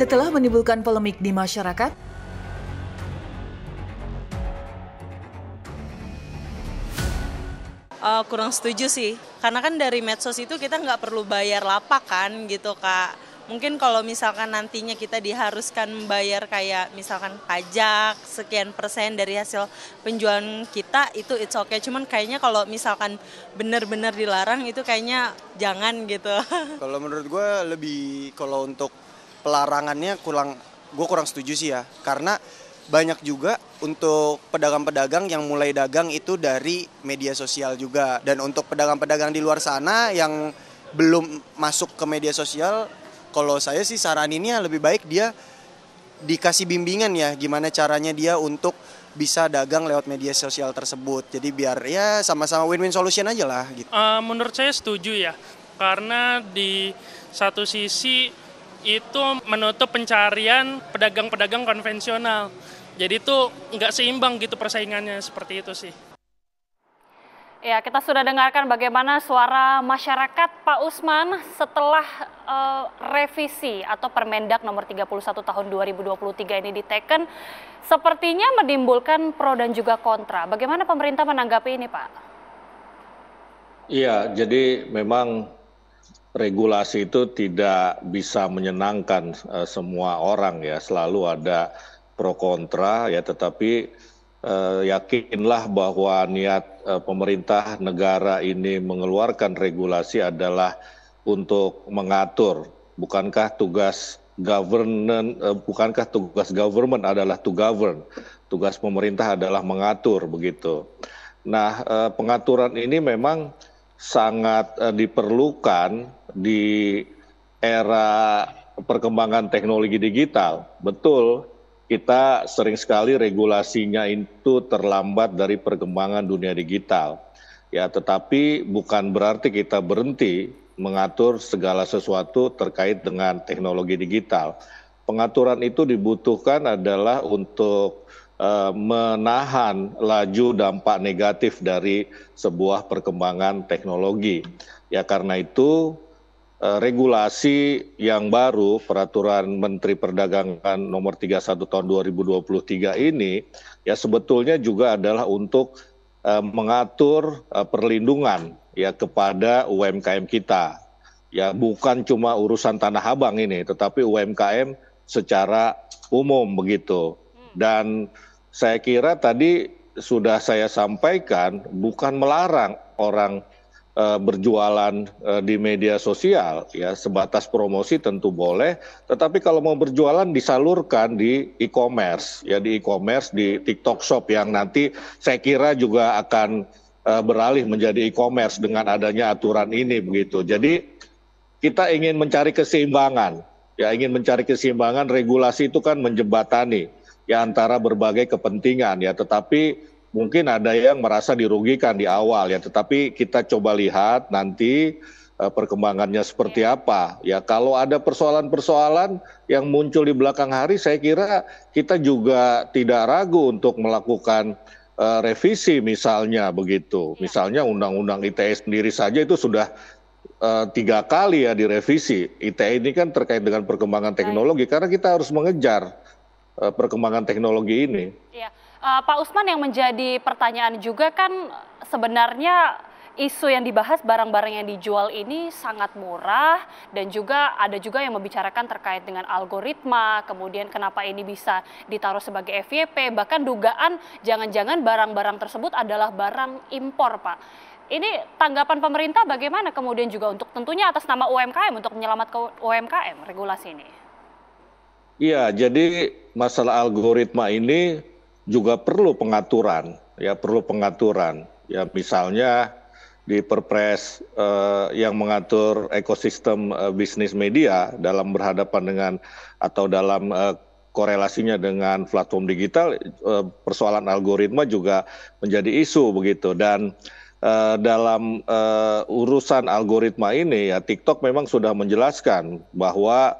Setelah menimbulkan polemik di masyarakat, uh, kurang setuju sih. Karena kan dari medsos itu kita nggak perlu bayar lapak kan gitu kak. Mungkin kalau misalkan nantinya kita diharuskan membayar kayak misalkan pajak sekian persen dari hasil penjualan kita itu it's okay. Cuman kayaknya kalau misalkan benar-benar dilarang itu kayaknya jangan gitu. Kalau menurut gue lebih kalau untuk pelarangannya kurang gue kurang setuju sih ya karena banyak juga untuk pedagang-pedagang yang mulai dagang itu dari media sosial juga dan untuk pedagang-pedagang di luar sana yang belum masuk ke media sosial kalau saya sih saran ya lebih baik dia dikasih bimbingan ya gimana caranya dia untuk bisa dagang lewat media sosial tersebut. Jadi biar ya sama-sama win-win solution aja lah gitu. Uh, menurut saya setuju ya. Karena di satu sisi itu menutup pencarian pedagang-pedagang konvensional. Jadi itu nggak seimbang gitu persaingannya seperti itu sih. Ya, kita sudah dengarkan bagaimana suara masyarakat Pak Usman setelah uh, revisi atau Permendak nomor 31 tahun 2023 ini diteken sepertinya menimbulkan pro dan juga kontra. Bagaimana pemerintah menanggapi ini, Pak? Iya, jadi memang regulasi itu tidak bisa menyenangkan uh, semua orang ya selalu ada pro kontra ya tetapi uh, yakinlah bahwa niat uh, pemerintah negara ini mengeluarkan regulasi adalah untuk mengatur bukankah tugas government uh, bukankah tugas government adalah to govern tugas pemerintah adalah mengatur begitu nah uh, pengaturan ini memang sangat uh, diperlukan di era perkembangan teknologi digital, betul kita sering sekali regulasinya itu terlambat dari perkembangan dunia digital. Ya, tetapi bukan berarti kita berhenti mengatur segala sesuatu terkait dengan teknologi digital. Pengaturan itu dibutuhkan adalah untuk uh, menahan laju dampak negatif dari sebuah perkembangan teknologi. Ya karena itu Eh, regulasi yang baru peraturan Menteri Perdagangan nomor 31 tahun 2023 ini ya sebetulnya juga adalah untuk uh, mengatur uh, perlindungan ya kepada UMKM kita. Ya bukan cuma urusan tanah abang ini tetapi UMKM secara umum begitu. Hmm. Dan saya kira tadi sudah saya sampaikan bukan melarang orang Eh, berjualan eh, di media sosial ya sebatas promosi tentu boleh tetapi kalau mau berjualan disalurkan di e-commerce ya di e-commerce di TikTok Shop yang nanti saya kira juga akan eh, beralih menjadi e-commerce dengan adanya aturan ini begitu. Jadi kita ingin mencari keseimbangan ya ingin mencari keseimbangan regulasi itu kan menjembatani ya antara berbagai kepentingan ya tetapi mungkin ada yang merasa dirugikan di awal ya, tetapi kita coba lihat nanti eh, perkembangannya seperti iya. apa. Ya kalau ada persoalan-persoalan yang muncul di belakang hari, saya kira kita juga tidak ragu untuk melakukan uh, revisi misalnya begitu. Iya. Misalnya undang-undang ITE sendiri saja itu sudah uh, tiga kali ya direvisi. ITE ini kan terkait dengan perkembangan teknologi karena kita harus mengejar uh, perkembangan teknologi ini. Iya. Uh, Pak Usman yang menjadi pertanyaan juga kan sebenarnya isu yang dibahas barang-barang yang dijual ini sangat murah dan juga ada juga yang membicarakan terkait dengan algoritma, kemudian kenapa ini bisa ditaruh sebagai FYP, bahkan dugaan jangan-jangan barang-barang tersebut adalah barang impor, Pak. Ini tanggapan pemerintah bagaimana kemudian juga untuk tentunya atas nama UMKM untuk menyelamatkan UMKM regulasi ini? Iya, jadi masalah algoritma ini juga perlu pengaturan, ya perlu pengaturan. Ya misalnya di Perpres eh, yang mengatur ekosistem eh, bisnis media dalam berhadapan dengan atau dalam eh, korelasinya dengan platform digital eh, persoalan algoritma juga menjadi isu begitu dan eh, dalam eh, urusan algoritma ini ya TikTok memang sudah menjelaskan bahwa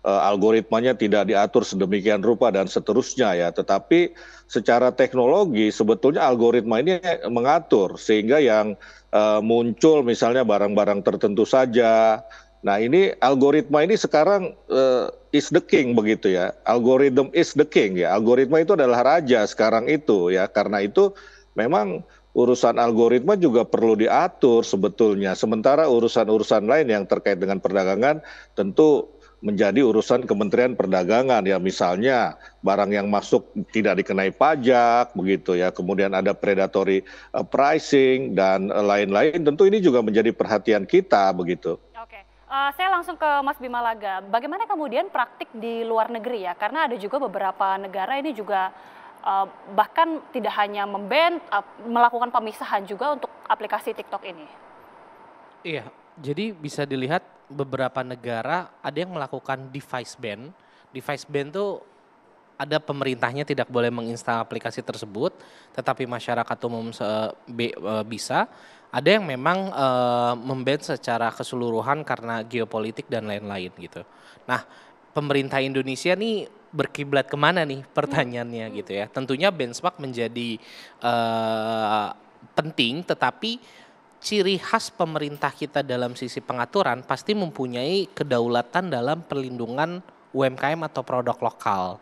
Eh, algoritmanya tidak diatur sedemikian rupa dan seterusnya ya. Tetapi secara teknologi sebetulnya algoritma ini mengatur sehingga yang eh, muncul misalnya barang-barang tertentu saja. Nah ini algoritma ini sekarang uh, is the king begitu ya. Algorithm is the king ya. Algoritma itu adalah raja sekarang itu ya. Karena itu memang urusan algoritma juga perlu diatur sebetulnya. Sementara urusan-urusan lain yang terkait dengan perdagangan tentu menjadi urusan Kementerian Perdagangan ya misalnya barang yang masuk tidak dikenai pajak begitu ya kemudian ada predatory eh, pricing dan eh, lain-lain tentu ini juga menjadi perhatian kita begitu. Oke. Uh, saya langsung ke Mas Bima Laga. Bagaimana kemudian praktik di luar negeri ya? Karena ada juga beberapa negara ini juga uh, bahkan tidak hanya memban, uh, melakukan pemisahan juga untuk aplikasi TikTok ini. Iya, jadi bisa dilihat beberapa negara ada yang melakukan device ban. Device ban itu ada pemerintahnya tidak boleh menginstal aplikasi tersebut, tetapi masyarakat umum eh, eh, bisa. Ada yang memang e, memban secara keseluruhan karena geopolitik dan lain-lain gitu. Nah, pemerintah Indonesia nih berkiblat kemana nih pertanyaannya gitu ya. Tentunya benchmark menjadi e, penting, tetapi ciri khas pemerintah kita dalam sisi pengaturan pasti mempunyai kedaulatan dalam perlindungan UMKM atau produk lokal.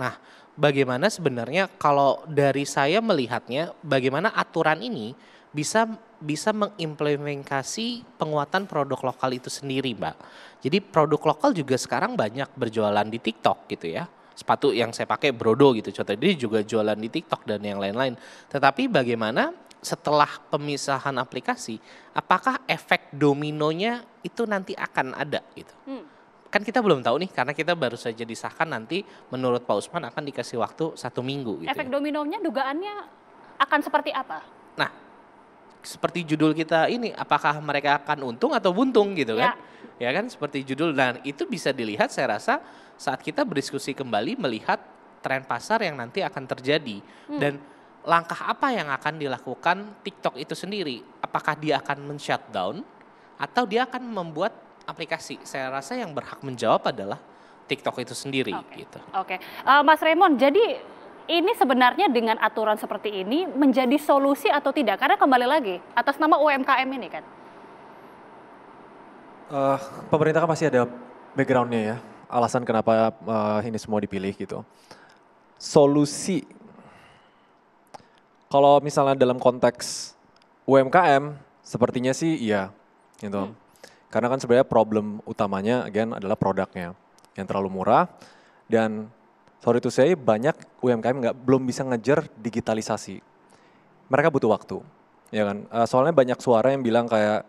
Nah, bagaimana sebenarnya kalau dari saya melihatnya bagaimana aturan ini bisa bisa mengimplementasi penguatan produk lokal itu sendiri, Mbak. Jadi produk lokal juga sekarang banyak berjualan di TikTok gitu ya sepatu yang saya pakai Brodo gitu contohnya dia juga jualan di TikTok dan yang lain-lain. Tetapi bagaimana setelah pemisahan aplikasi, apakah efek dominonya itu nanti akan ada gitu? Hmm. Kan kita belum tahu nih, karena kita baru saja disahkan nanti menurut Pak Usman akan dikasih waktu satu minggu. Gitu efek ya. dominonya dugaannya akan seperti apa? Nah, seperti judul kita ini, apakah mereka akan untung atau buntung gitu kan? ya. kan? Ya kan, seperti judul. Dan itu bisa dilihat saya rasa saat kita berdiskusi kembali melihat tren pasar yang nanti akan terjadi. Hmm. Dan langkah apa yang akan dilakukan TikTok itu sendiri? Apakah dia akan men-shutdown atau dia akan membuat aplikasi? Saya rasa yang berhak menjawab adalah TikTok itu sendiri okay. gitu. Oke. Okay. Uh, eh, Mas Raymond, jadi ini sebenarnya dengan aturan seperti ini menjadi solusi atau tidak? Karena kembali lagi atas nama UMKM ini kan. Uh, pemerintah kan pasti ada backgroundnya ya, alasan kenapa uh, ini semua dipilih gitu. Solusi kalau misalnya dalam konteks UMKM, sepertinya sih iya, gitu. Hmm. Karena kan sebenarnya problem utamanya, again, adalah produknya yang terlalu murah dan sorry to say banyak UMKM nggak belum bisa ngejar digitalisasi. Mereka butuh waktu, ya kan? Eh, soalnya banyak suara yang bilang kayak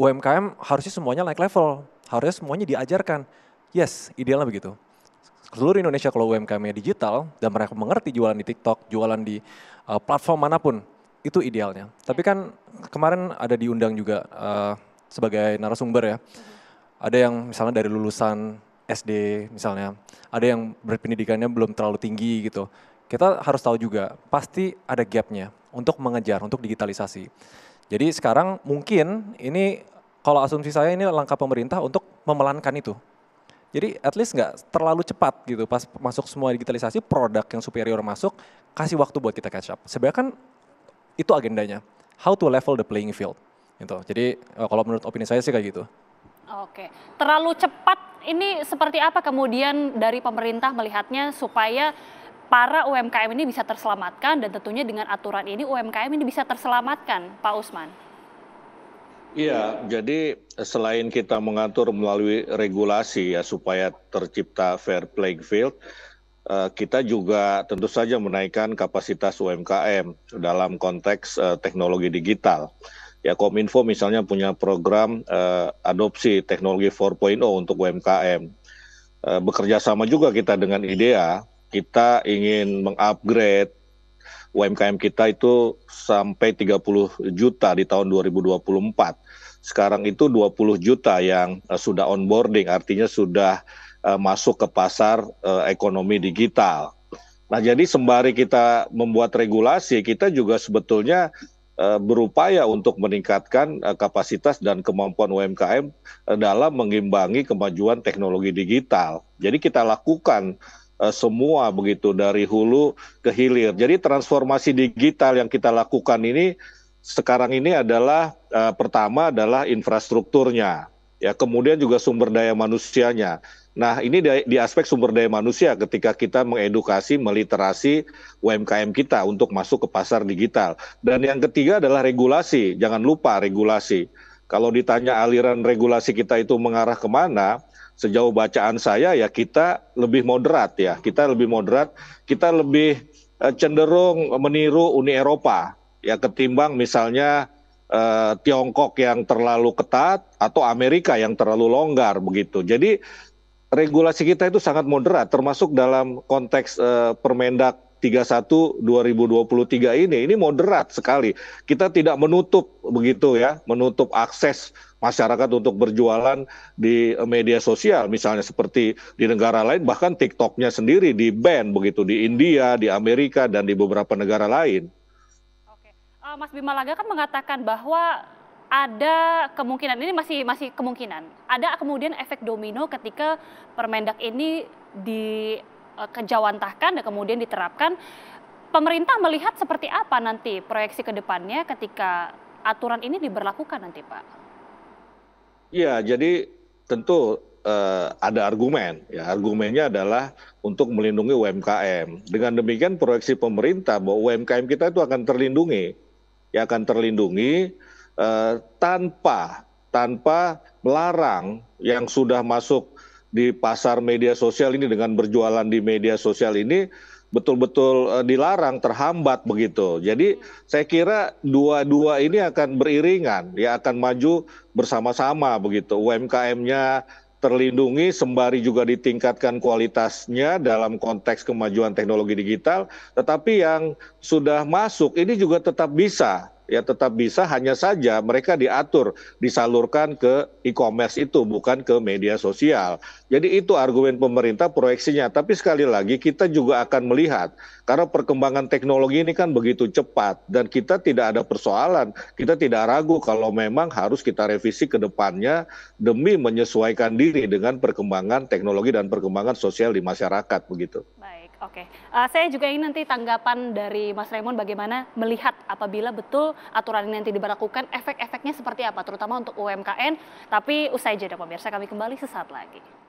UMKM harusnya semuanya naik level, harusnya semuanya diajarkan. Yes, idealnya begitu seluruh Indonesia kalau umkm digital dan mereka mengerti jualan di TikTok, jualan di uh, platform manapun, itu idealnya. Tapi kan kemarin ada diundang juga uh, sebagai narasumber ya. Ada yang misalnya dari lulusan SD misalnya, ada yang berpendidikannya belum terlalu tinggi gitu. Kita harus tahu juga, pasti ada gapnya untuk mengejar, untuk digitalisasi. Jadi sekarang mungkin ini kalau asumsi saya ini langkah pemerintah untuk memelankan itu jadi at least nggak terlalu cepat gitu. Pas masuk semua digitalisasi, produk yang superior masuk, kasih waktu buat kita catch up. Sebenarnya kan itu agendanya. How to level the playing field. Gitu. Jadi eh, kalau menurut opini saya sih kayak gitu. Oke, terlalu cepat ini seperti apa kemudian dari pemerintah melihatnya supaya para UMKM ini bisa terselamatkan dan tentunya dengan aturan ini UMKM ini bisa terselamatkan, Pak Usman? Iya, jadi selain kita mengatur melalui regulasi ya supaya tercipta fair playing field, eh, kita juga tentu saja menaikkan kapasitas UMKM dalam konteks eh, teknologi digital. Ya Kominfo misalnya punya program eh, adopsi teknologi 4.0 untuk UMKM. Bekerja sama juga kita dengan IDEA, kita ingin mengupgrade UMKM kita itu sampai 30 juta di tahun 2024. Sekarang itu 20 juta yang uh, sudah onboarding, artinya sudah uh, masuk ke pasar uh, ekonomi digital. Nah, jadi sembari kita membuat regulasi, kita juga sebetulnya berupaya untuk meningkatkan kapasitas dan kemampuan UMKM dalam mengimbangi kemajuan teknologi digital. Jadi kita lakukan Eh, semua begitu dari hulu ke hilir. Jadi transformasi digital yang kita lakukan ini sekarang ini adalah uh, pertama adalah infrastrukturnya, ya kemudian juga sumber daya manusianya. Nah ini di, di aspek sumber daya manusia ketika kita mengedukasi, meliterasi UMKM kita untuk masuk ke pasar digital. Dan yang ketiga adalah regulasi, jangan lupa regulasi kalau ditanya aliran regulasi kita itu mengarah kemana, sejauh bacaan saya ya kita lebih moderat ya, kita lebih moderat, kita lebih eh, cenderung meniru Uni Eropa ya ketimbang misalnya eh, Tiongkok yang terlalu ketat atau Amerika yang terlalu longgar begitu. Jadi regulasi kita itu sangat moderat termasuk dalam konteks eh, Permendak 31 2023 ini ini moderat sekali. Kita tidak menutup begitu ya, menutup akses masyarakat untuk berjualan di media sosial misalnya seperti di negara lain bahkan TikToknya sendiri di ban begitu di India, di Amerika dan di beberapa negara lain. Oke. Eh, Mas Bima Laga kan mengatakan bahwa ada kemungkinan ini masih masih kemungkinan. Ada kemudian efek domino ketika Permendak ini di Eh, kejawantahkan dan kemudian diterapkan. Pemerintah melihat seperti apa nanti proyeksi ke depannya ketika aturan ini diberlakukan nanti, Pak? Ya, jadi tentu uh, ada argumen. Ya, argumennya adalah untuk melindungi UMKM. Dengan demikian proyeksi pemerintah bahwa UMKM kita itu akan terlindungi, ya akan terlindungi uh, tanpa tanpa melarang yang sudah masuk di pasar media sosial ini dengan berjualan di media sosial ini betul-betul eh, dilarang terhambat begitu. Jadi saya kira dua-dua ini akan beriringan, ya akan maju bersama-sama begitu. UMKM-nya terlindungi sembari juga ditingkatkan kualitasnya dalam konteks kemajuan teknologi digital, tetapi yang sudah masuk ini juga tetap bisa ya tetap bisa hanya saja mereka diatur disalurkan ke e-commerce itu bukan ke media sosial. Jadi itu argumen pemerintah proyeksinya. Tapi sekali lagi kita juga akan melihat karena perkembangan teknologi ini kan begitu cepat dan kita tidak ada persoalan. Kita tidak ragu kalau memang harus kita revisi ke depannya demi menyesuaikan diri dengan perkembangan teknologi dan perkembangan sosial di masyarakat begitu. Oke, uh, saya juga ingin nanti tanggapan dari Mas Raymond bagaimana melihat apabila betul aturan ini nanti diberlakukan, efek-efeknya seperti apa, terutama untuk UMKM. Tapi usai jeda pemirsa, kami kembali sesaat lagi.